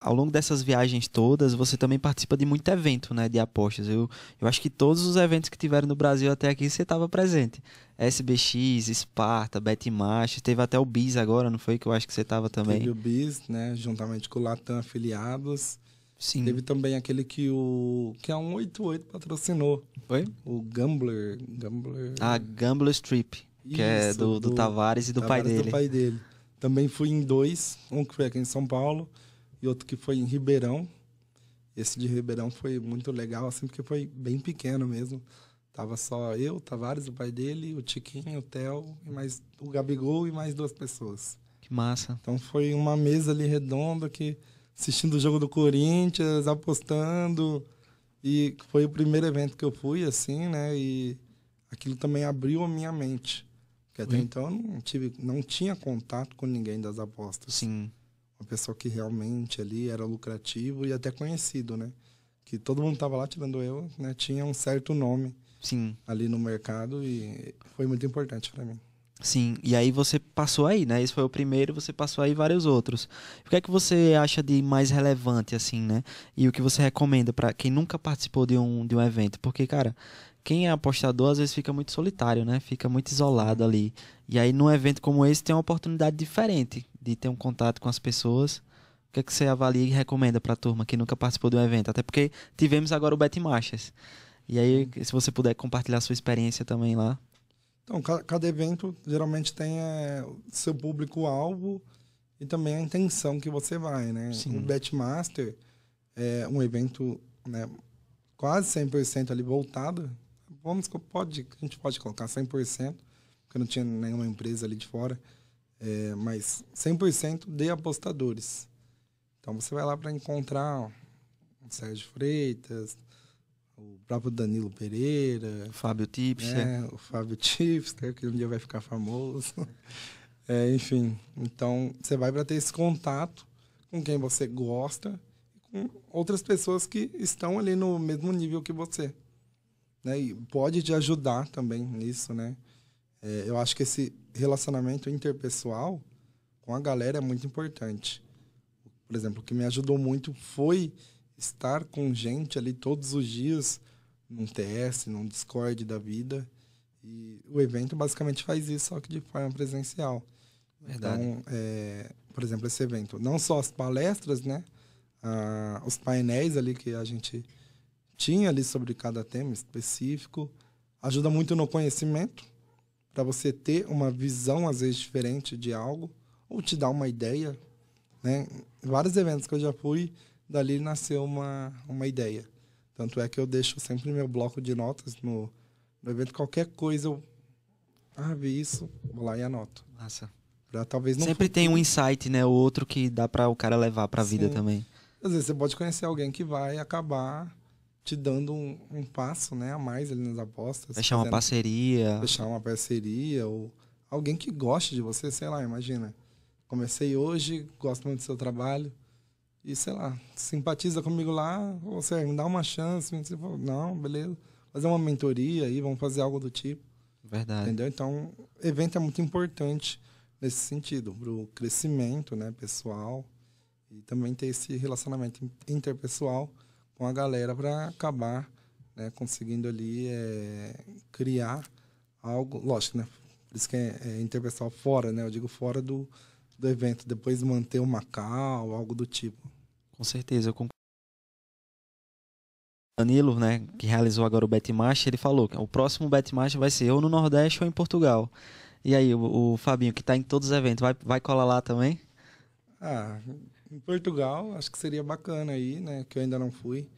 ao longo dessas viagens todas, você também participa de muito evento, né, de apostas. Eu, eu acho que todos os eventos que tiveram no Brasil até aqui, você estava presente. SBX, Esparta, Betmash, teve até o Bis agora, não foi? Que eu acho que você estava também. Teve o Bis, né, juntamente com o Latam Afiliados. Sim. Teve também aquele que o que a 188 patrocinou. Foi? O Gambler, Gambler. A ah, Gambler Strip, Isso, que é do, do, do Tavares e do Tavares pai dele. do pai dele. Também fui em dois, um que foi aqui em São Paulo e outro que foi em Ribeirão. Esse de Ribeirão foi muito legal, assim, porque foi bem pequeno mesmo. Tava só eu, o Tavares, o pai dele, o Tiquinho, o Theo, e mais o Gabigol e mais duas pessoas. Que massa. Então foi uma mesa ali redonda que assistindo o jogo do Corinthians, apostando. E foi o primeiro evento que eu fui, assim, né? E aquilo também abriu a minha mente. Porque até Sim. então eu não, tive, não tinha contato com ninguém das apostas. Sim um pessoal que realmente ali era lucrativo e até conhecido, né? Que todo mundo tava lá tirando eu, né? Tinha um certo nome Sim. ali no mercado e foi muito importante para mim. Sim, e aí você passou aí, né? Esse foi o primeiro, você passou aí vários outros. O que é que você acha de mais relevante, assim, né? E o que você recomenda para quem nunca participou de um, de um evento? Porque, cara, quem é apostador às vezes fica muito solitário, né? Fica muito isolado ali. E aí, num evento como esse, tem uma oportunidade diferente de ter um contato com as pessoas. O que, é que você avalia e recomenda para a turma que nunca participou de um evento? Até porque tivemos agora o Bet Marchas. E aí, se você puder compartilhar sua experiência também lá. Então, cada evento geralmente tem é, seu público-alvo e também a intenção que você vai, né? Sim. O Betmaster é um evento né, quase 100% ali voltado. Vamos, pode, a gente pode colocar 100%, porque não tinha nenhuma empresa ali de fora é, mas 100% de apostadores. Então você vai lá para encontrar o Sérgio Freitas, o próprio Danilo Pereira. Fábio Tipster. Né? O Fábio Tipster, que um dia vai ficar famoso. É, enfim, então você vai para ter esse contato com quem você gosta e com outras pessoas que estão ali no mesmo nível que você. Né? E pode te ajudar também nisso, né? É, eu acho que esse relacionamento interpessoal com a galera é muito importante. Por exemplo, o que me ajudou muito foi estar com gente ali todos os dias, num TS, num Discord da vida. E o evento basicamente faz isso, só que de forma presencial. Verdade. Então, é, por exemplo, esse evento, não só as palestras, né? Ah, os painéis ali que a gente tinha ali sobre cada tema específico, ajuda muito no conhecimento, para você ter uma visão às vezes diferente de algo ou te dar uma ideia, né? Vários eventos que eu já fui, dali nasceu uma uma ideia. Tanto é que eu deixo sempre meu bloco de notas no, no evento qualquer coisa eu ah, vi isso, vou lá e anoto. Massa. Pra, talvez não Sempre tem um insight, né, o outro que dá para o cara levar para a vida também. Às vezes você pode conhecer alguém que vai acabar te dando um, um passo né, a mais ali nas apostas. Deixar uma parceria. Deixar uma parceria ou alguém que goste de você, sei lá, imagina. Comecei hoje, gosto muito do seu trabalho e sei lá, simpatiza comigo lá, ou seja, me dá uma chance, você fala, não, beleza, fazer uma mentoria aí, vamos fazer algo do tipo. Verdade. Entendeu? Então, evento é muito importante nesse sentido, pro crescimento, né, pessoal, e também ter esse relacionamento interpessoal com a galera para acabar né, conseguindo ali é, criar algo, lógico, né? Por isso que é, é interpessoal fora, né? Eu digo fora do, do evento, depois manter o Macau, algo do tipo. Com certeza, eu concordo. Danilo, né, que realizou agora o Betmash, ele falou que o próximo Betmash vai ser ou no Nordeste ou em Portugal. E aí, o, o Fabinho, que está em todos os eventos, vai, vai colar lá também? Ah, em Portugal, acho que seria bacana aí, né? Que eu ainda não fui.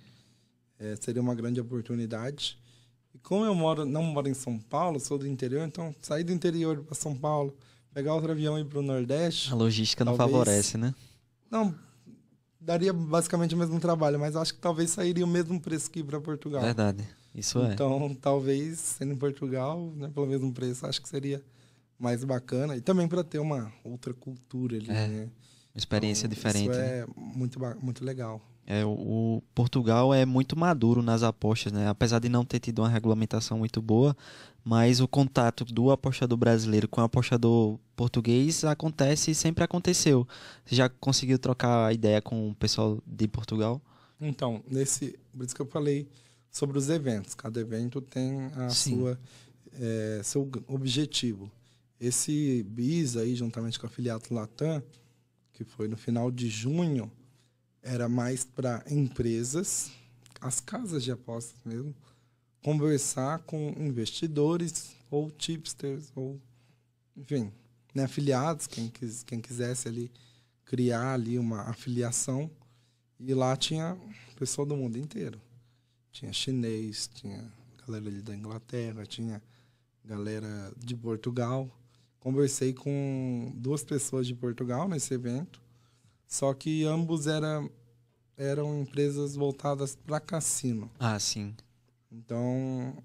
É, seria uma grande oportunidade. E como eu moro, não moro em São Paulo, sou do interior, então sair do interior para São Paulo, pegar outro avião e ir para o Nordeste. A logística talvez... não favorece, né? Não, daria basicamente o mesmo trabalho, mas acho que talvez sairia o mesmo preço que ir para Portugal. Verdade, isso então, é. Então, talvez, sendo em Portugal, né, pelo mesmo preço, acho que seria mais bacana. E também para ter uma outra cultura ali, é. né? Uma experiência então, diferente. Isso né? é né? muito, muito legal. É, o Portugal é muito maduro nas apostas, né? Apesar de não ter tido uma regulamentação muito boa, mas o contato do apostador brasileiro com o apostador português acontece e sempre aconteceu. Você já conseguiu trocar a ideia com o pessoal de Portugal? Então, nesse, por isso que eu falei sobre os eventos. Cada evento tem a Sim. sua é, seu objetivo. Esse BIS aí, juntamente com o afiliado Latam, que foi no final de junho, era mais para empresas, as casas de apostas mesmo, conversar com investidores ou tipsters ou enfim, né, afiliados, quem, quis, quem quisesse ali criar ali uma afiliação. E lá tinha pessoa do mundo inteiro. Tinha chinês, tinha galera ali da Inglaterra, tinha galera de Portugal conversei com duas pessoas de Portugal nesse evento, só que ambos era, eram empresas voltadas para cassino. Ah, sim. Então,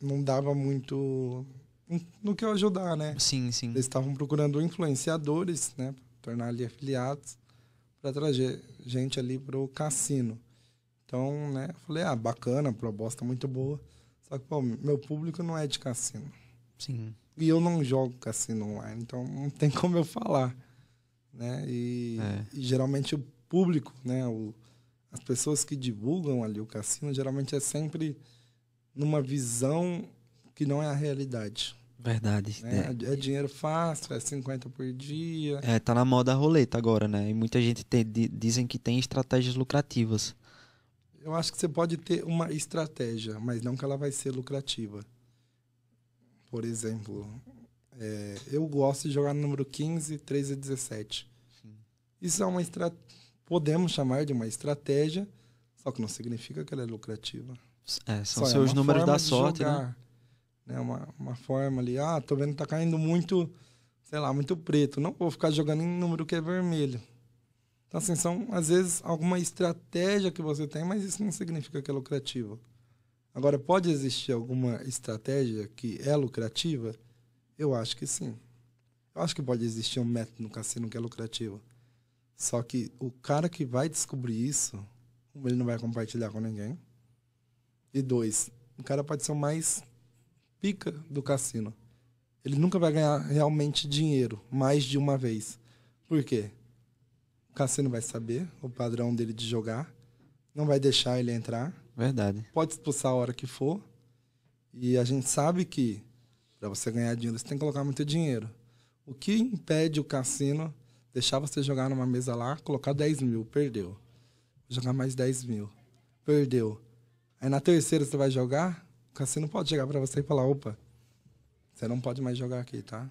não dava muito no que ajudar, né? Sim, sim. Eles estavam procurando influenciadores, né? Tornar ali afiliados para trazer gente ali para o cassino. Então, né? Falei, ah, bacana, proposta muito boa. Só que, pô, meu público não é de cassino. Sim. E eu não jogo cassino online, então não tem como eu falar. Né? E, é. e geralmente o público, né? O, as pessoas que divulgam ali o cassino, geralmente é sempre numa visão que não é a realidade. Verdade. Né? É. é. dinheiro fácil, é 50 por dia. É, tá na moda a roleta agora, né? E muita gente tem, dizem que tem estratégias lucrativas. Eu acho que você pode ter uma estratégia, mas não que ela vai ser lucrativa por exemplo, é, eu gosto de jogar no número 15, 13 e 17. Sim. Isso é uma estratégia. Podemos chamar de uma estratégia, só que não significa que ela é lucrativa. É, são só é seus é números da sorte, né? jogar, né? né? Uma, uma forma ali, ah, tô vendo que tá caindo muito, sei lá, muito preto. Não vou ficar jogando em número que é vermelho. Então, assim, são, às vezes, alguma estratégia que você tem, mas isso não significa que é lucrativo. Agora, pode existir alguma estratégia que é lucrativa? Eu acho que sim. Eu acho que pode existir um método no cassino que é lucrativo. Só que o cara que vai descobrir isso, ele não vai compartilhar com ninguém. E dois, o cara pode ser o mais pica do cassino. Ele nunca vai ganhar realmente dinheiro mais de uma vez. Por quê? O cassino vai saber o padrão dele de jogar não vai deixar ele entrar. Verdade. Pode expulsar a hora que for. E a gente sabe que para você ganhar dinheiro, você tem que colocar muito dinheiro. O que impede o cassino deixar você jogar numa mesa lá, colocar 10 mil, perdeu. jogar mais 10 mil, perdeu. Aí na terceira você vai jogar, o cassino pode chegar para você e falar: opa, você não pode mais jogar aqui, tá?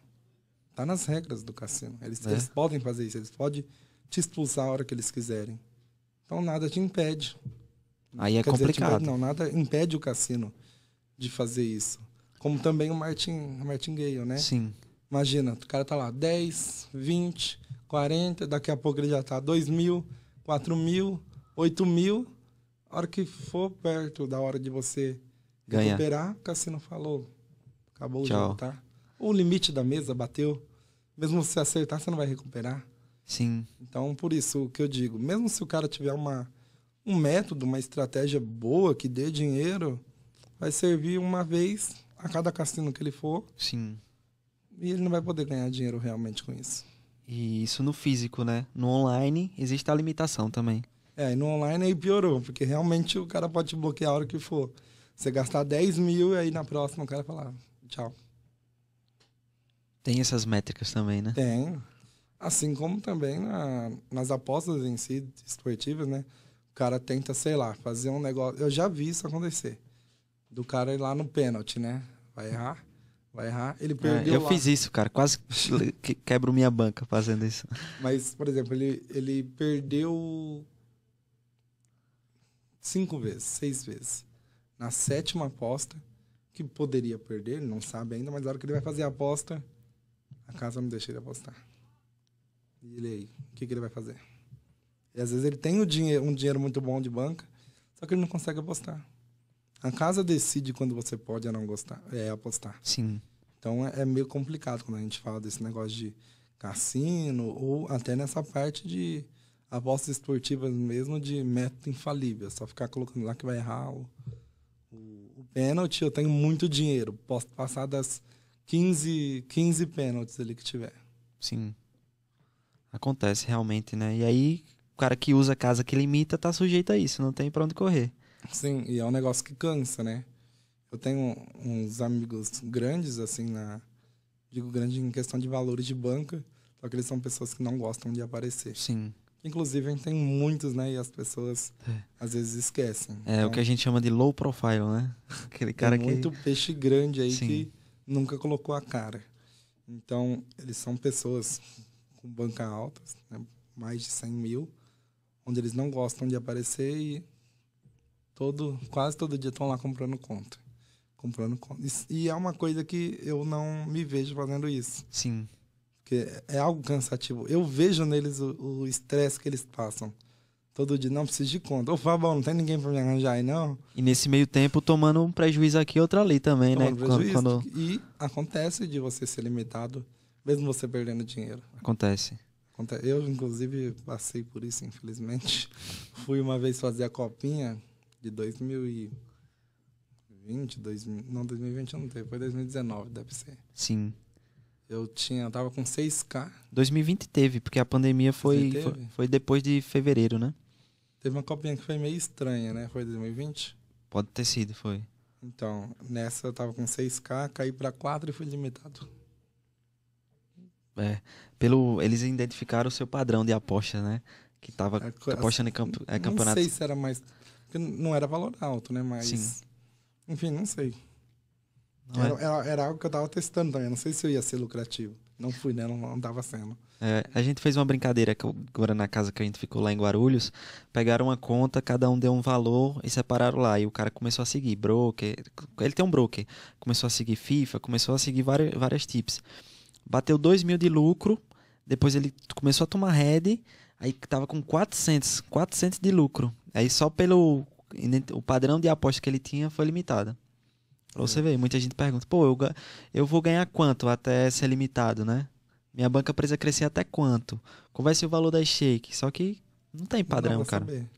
Tá nas regras do cassino. Eles, é. eles podem fazer isso, eles podem te expulsar a hora que eles quiserem. Então nada te impede. Aí é Quer complicado. Dizer, impede, não, nada impede o cassino de fazer isso. Como também o Martin, Martingale, né? Sim. Imagina, o cara tá lá 10, 20, 40, daqui a pouco ele já tá 2 mil, 4 mil, 8 mil. A hora que for perto da hora de você Ganha. recuperar, o cassino falou. Acabou Tchau. o jogo, tá? O limite da mesa bateu. Mesmo se acertar, você não vai recuperar. Sim. Então, por isso o que eu digo, mesmo se o cara tiver uma, um método, uma estratégia boa que dê dinheiro, vai servir uma vez a cada cassino que ele for. Sim. E ele não vai poder ganhar dinheiro realmente com isso. E isso no físico, né? No online existe a limitação também. É, e no online aí piorou, porque realmente o cara pode te bloquear a hora que for. Você gastar 10 mil e aí na próxima o cara falar ah, tchau. Tem essas métricas também, né? Tem. Assim como também na, nas apostas em si, esportivas, né? O cara tenta, sei lá, fazer um negócio. Eu já vi isso acontecer. Do cara ir lá no pênalti, né? Vai errar, vai errar. Ele é, perdeu. É, eu lá. fiz isso, cara. Quase quebro minha banca fazendo isso. Mas, por exemplo, ele, ele perdeu cinco vezes, seis vezes. Na sétima aposta, que poderia perder, ele não sabe ainda, mas na hora que ele vai fazer a aposta, a casa não deixa ele apostar. E ele aí, o que, que ele vai fazer? E às vezes ele tem o dinheiro, um dinheiro muito bom de banca, só que ele não consegue apostar. A casa decide quando você pode ou não gostar, é apostar. Sim. Então é, é meio complicado quando a gente fala desse negócio de cassino ou até nessa parte de apostas esportivas mesmo de método infalível, só ficar colocando lá que vai errar o, o, o pênalti. Eu tenho muito dinheiro, posso passar das 15, 15 pênaltis ali que tiver. Sim. Acontece realmente, né? E aí, o cara que usa a casa que limita tá sujeito a isso, não tem pra onde correr. Sim, e é um negócio que cansa, né? Eu tenho uns amigos grandes, assim, na. Digo grande em questão de valores de banca, só que eles são pessoas que não gostam de aparecer. Sim. Inclusive, a gente tem muitos, né? E as pessoas é. às vezes esquecem. É então, o né? que a gente chama de low profile, né? Aquele cara tem que. muito peixe grande aí Sim. que nunca colocou a cara. Então, eles são pessoas com banca alta, né? mais de 100 mil, onde eles não gostam de aparecer e todo, quase todo dia estão lá comprando conta. Comprando conta. E, e é uma coisa que eu não me vejo fazendo isso. Sim. Porque é algo cansativo. Eu vejo neles o estresse que eles passam todo dia, não preciso de conta. Ô, Fabão, não tem ninguém para me arranjar aí, não? E nesse meio tempo, tomando um prejuízo aqui, outra ali também, né? tomando né? Prejuízo. quando... E acontece de você ser limitado mesmo você perdendo dinheiro. Acontece. Eu, inclusive, passei por isso, infelizmente. Fui uma vez fazer a copinha de 2020, 2000, não, 2020 não teve, foi 2019, deve ser. Sim. Eu tinha, eu tava com 6K. 2020 teve, porque a pandemia foi, foi, foi, depois de fevereiro, né? Teve uma copinha que foi meio estranha, né? Foi 2020? Pode ter sido, foi. Então, nessa eu tava com 6K, caí para 4 e fui limitado. É, pelo, eles identificaram o seu padrão de aposta, né? Que estava é, apostando em camp, é, campeonato. Não sei se era mais. Não era valor alto, né? Mas. Sim. Enfim, não sei. Não é. era, é? era, era, algo que eu estava testando também. Não sei se eu ia ser lucrativo. Não fui, né? Não, não tava sendo. É, a gente fez uma brincadeira agora na casa que a gente ficou lá em Guarulhos. Pegaram uma conta, cada um deu um valor e separaram lá. E o cara começou a seguir broker. Ele tem um broker. Começou a seguir FIFA, começou a seguir várias, várias tips bateu 2 mil de lucro, depois ele começou a tomar head, aí tava com 400, 400 de lucro. Aí só pelo o padrão de aposta que ele tinha foi limitado. Você é. vê, muita gente pergunta, pô, eu, eu vou ganhar quanto até ser limitado, né? Minha banca precisa crescer até quanto? Qual vai ser o valor da shake? Só que não tem padrão, não cara. Saber.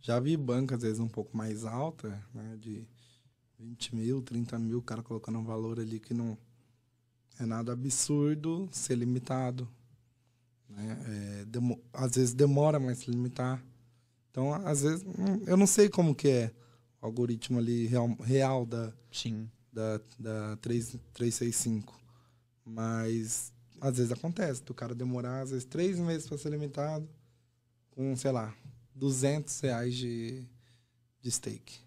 Já vi bancas, às vezes, um pouco mais alta, né? De 20 mil, 30 mil, o cara colocando um valor ali que não, é nada absurdo ser limitado. Né? É, demo, às vezes demora mais se limitar. Então, às vezes, hum, eu não sei como que é o algoritmo ali real, real da, Sim. da, da 3, 365. Mas, às vezes acontece, do cara demorar, às vezes, três meses para ser limitado com, sei lá, 200 reais de, de steak.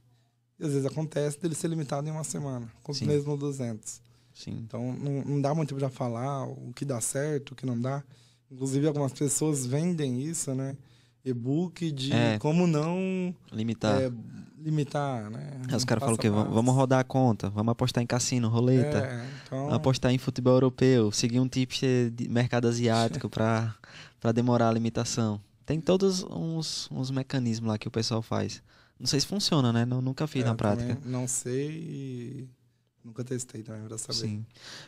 E às vezes acontece dele ser limitado em uma semana, com os mesmos 200. Sim. Então não, não dá muito para falar o que dá certo, o que não dá. Inclusive algumas pessoas vendem isso, né? E-book de é, como não limitar, é, limitar, né? Os caras falam que vamos rodar a conta, vamos apostar em cassino, roleta, é, então... apostar em futebol europeu, seguir um tipo de mercado asiático para para demorar a limitação. Tem todos uns, uns mecanismos lá que o pessoal faz. Não sei se funciona, né? Não, nunca fiz é, na prática. Não sei. E Nunca testei também pra saber. Sim.